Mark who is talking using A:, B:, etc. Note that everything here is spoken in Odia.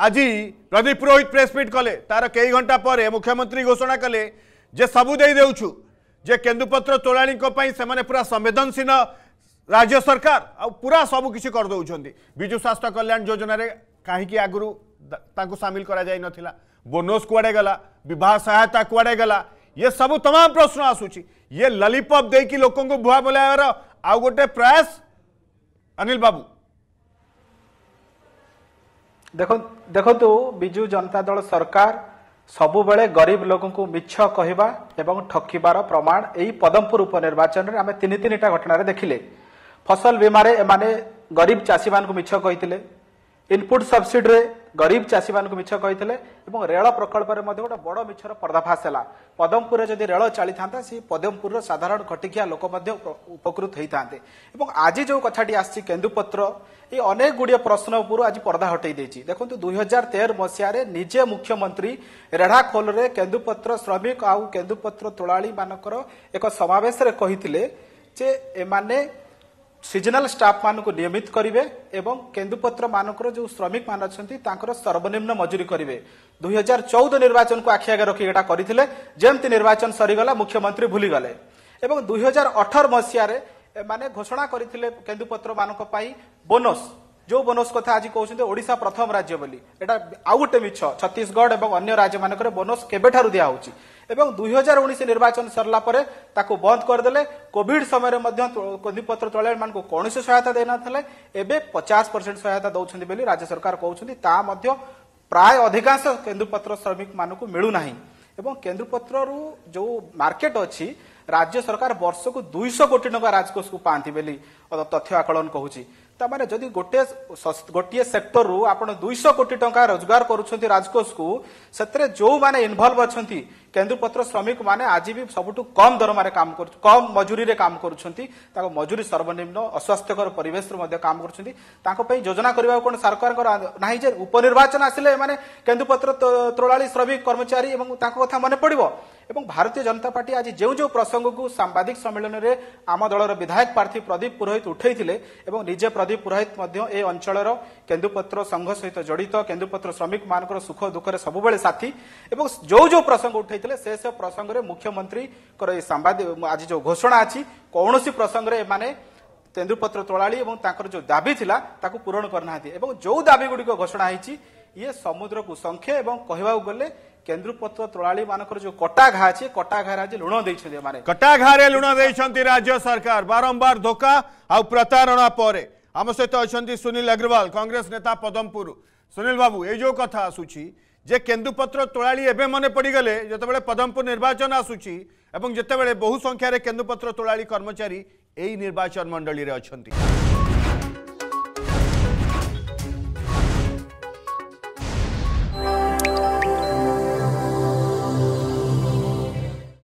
A: आज प्रदीप पुरोहित प्रेसमिट कले तार कई घंटा पर मुख्यमंत्री घोषणा कले जे सबू दे जे केन्दुपत्र तोलाणी से पूरा संवेदनशील राज्य सरकार आ पूरा करदे विजु स्वास्थ्य कल्याण योजन कहीं आगुरी सामिल कर बोनस कुआडे गला बहुत सहायता कुआडे गला ये सब तमाम प्रश्न आसूची ये ललिपप दे लोक भुआ बोलार आउ गोटे प्रयास
B: अनिल बाबू ଦେଖନ୍ତୁ ବିଜୁ ଜନତା ଦଳ ସରକାର ସବୁବେଳେ ଗରିବ ଲୋକଙ୍କୁ ମିଛ କହିବା ଏବଂ ଠକିବାର ପ୍ରମାଣ ଏହି ପଦମପୁର ଉପନିର୍ବାଚନରେ ଆମେ ତିନି ତିନିଟା ଘଟଣାରେ ଦେଖିଲେ ଫସଲ ବୀମାରେ ଏମାନେ ଗରିବ ଚାଷୀମାନଙ୍କୁ ମିଛ କହିଥିଲେ ଇନପୁଟ ସବସିଡିରେ গরিব চাষী মানুষ মিছ কে এবং রেল প্রকল্পের গোটা বড় মিছর পর্দাফাশ হল পদমপুরে যদি রেল চালি থাকে সে পদমপুরের সাধারণ খটিকিয়া লোক মধ্যে উপকৃত হয়ে থাকে এবং আজ যে কথাটি আসছে কেন্দুপত্র এই অনেক গুড়িয়ে প্রশ্ন উপর আজ পর্দা হটাই দিয়েছি দেখুন দুই হাজার তের মশায় নিজে মুখ্যমন্ত্রী রেঢ়াখোলরে কেন্দুপত্র শ্রমিক আউ কেন্দুপত্র তোলাড়ি মানকর এক সমাবেশে কে যে এমানে ସିଜନାଲ ଷ୍ଟାଫ ମାନଙ୍କୁ ନିୟମିତ କରିବେ ଏବଂ କେନ୍ଦୁପତ୍ର ମାନଙ୍କର ଯେଉଁ ଶ୍ରମିକ ମାନେ ଅଛନ୍ତି ତାଙ୍କର ସର୍ବନିମ୍ନ ମଜୁରୀ କରିବେ ଦୁଇ ହଜାର ଚଉଦ ନିର୍ବାଚନକୁ ଆଖି ଆଗରେ ରଖି ଏଟା କରିଥିଲେ ଯେମିତି ନିର୍ବାଚନ ସରିଗଲା ମୁଖ୍ୟମନ୍ତ୍ରୀ ଭୁଲିଗଲେ ଏବଂ ଦୁଇ ହଜାର ଅଠର ମସିହାରେ ମାନେ ଘୋଷଣା କରିଥିଲେ କେନ୍ଦୁପତ୍ର ମାନଙ୍କ ପାଇଁ ବୋନସ जो बोनस कथा आज कहते हैं प्रथम राज्य बोली आउ गोटे मिछ छत्तीसगढ़ और अन्य राज्य मानक बोनस केबेठार दिहूँ एवं दुई हजार उन्नीस निर्वाचन सरलापर बंद करदे कोविड समय पत्र तला कौन सहायता देना एवं पचास परसेंट सहायता दौरान राज्य सरकार कहते प्राय अधिकांश केन्द्रपत्र श्रमिक मान को मिलूना এবং কেন্দ্রপত্ররু যে মার্কেট অছি রাজ্য সরকার বর্ষকু দুইশ কোটি টঙ্কা রাজকোষকু পাঁতি বলে তথ্য আকলন কুচি ତାମାନେ ଯଦି ଗୋଟିଏ ଗୋଟିଏ ସେକ୍ଟରରୁ ଆପଣ ଦୁଇଶହ କୋଟି ଟଙ୍କା ରୋଜଗାର କରୁଛନ୍ତି ରାଜକୋଷକୁ ସେଥିରେ ଯେଉଁମାନେ ଇନଭଲ୍ଭ ଅଛନ୍ତି କେନ୍ଦ୍ରପତ୍ର ଶ୍ରମିକମାନେ ଆଜି ବି ସବୁଠୁ କମ୍ ଦରମାରେ କାମ କରୁଛନ୍ତି କମ୍ ମଜୁରୀରେ କାମ କରୁଛନ୍ତି ତାଙ୍କ ମଜୁରୀ ସର୍ବନିମ୍ନ ଅସ୍ୱାସ୍ଥ୍ୟକର ପରିବେଶରୁ ମଧ୍ୟ କାମ କରୁଛନ୍ତି ତାଙ୍କ ପାଇଁ ଯୋଜନା କରିବାକୁ କ'ଣ ସରକାରଙ୍କର ନାହିଁ ଯେ ଉପନିର୍ବାଚନ ଆସିଲେ ଏମାନେ କେନ୍ଦୁପତ୍ର ତ୍ରୋଳାଳି ଶ୍ରମିକ କର୍ମଚାରୀ ଏବଂ ତାଙ୍କ କଥା ମନେ ପଡ଼ିବ ଏବଂ ଭାରତୀୟ ଜନତା ପାର୍ଟି ଆଜି ଯେଉଁ ଯେଉଁ ପ୍ରସଙ୍ଗକୁ ସାମ୍ବାଦିକ ସମ୍ମିଳନୀରେ ଆମ ଦଳର ବିଧାୟକ ପ୍ରାର୍ଥୀ ପ୍ରଦୀପ ପୁରୋହିତ ଉଠାଇଥିଲେ ଏବଂ ନିଜେ ପ୍ରଦୀପ ପୁରୋହିତ ମଧ୍ୟ ଏ ଅଞ୍ଚଳର କେନ୍ଦୁପତ୍ର ସଂଘ ସହିତ ଜଡ଼ିତ କେନ୍ଦୁପତ୍ର ଶ୍ରମିକମାନଙ୍କର ସୁଖ ଦୁଃଖରେ ସବୁବେଳେ ସାଥୀ ଏବଂ ଯେଉଁ ଯେଉଁ ପ୍ରସଙ୍ଗ ଉଠାଇ ଦେଇଥିଲେ ସେ ସେ ପ୍ରସଙ୍ଗରେ ମୁଖ୍ୟମନ୍ତ୍ରୀଙ୍କର ଏଇ ସାମ୍ବାଦିକ ଆଜି ଯେଉଁ ଘୋଷଣା ଅଛି କୌଣସି ପ୍ରସଙ୍ଗରେ ଏମାନେ ତେନ୍ଦୁପତ୍ର ତୋଳାଳି ଏବଂ ତାଙ୍କର ଯେଉଁ ଦାବି ଥିଲା ତାକୁ ପୂରଣ କରିନାହାନ୍ତି ଏବଂ ଯେଉଁ ଦାବି ଗୁଡ଼ିକ ଘୋଷଣା ହେଇଛି ଇଏ ସମୁଦ୍ରକୁ ସଂଖ୍ୟା ଏବଂ କହିବାକୁ ଗଲେ କେନ୍ଦ୍ରପତ୍ର ତୋଳାଳି ମାନଙ୍କର ଯୋଉ ଘା ଅଛି କଟା କଟାଘା ଆଜି ଲୁଣ ଦେଇଛନ୍ତି ଏମାନେ କଟା କଟାଘାରେ ଲୁଣ
A: ଦେଇଛନ୍ତି ରାଜ୍ୟ ସରକାର ବାରମ୍ବାର ଧୋକା ଆଉ ପ୍ରତାରଣା ପରେ ଆମ ସହିତ ଅଛନ୍ତି ସୁନୀଲ ଅଗ୍ରୱାଲ କଂଗ୍ରେସ ନେତା ପଦମପୁର ସୁନୀଲ ବାବୁ ଏଇ ଯୋଉ କଥା ଆସୁଛି যে কেন্দুপত্র তোলাড়ি এবে মনে পড়িগলে যেতবে পদমপুর নির্বাচন আসুচি এবং যেতবে বহু সংখ্যার কেন্দুপত্র তোলাড়ি কর্মচারী এই নির্বাচন মণ্ডলী অনেক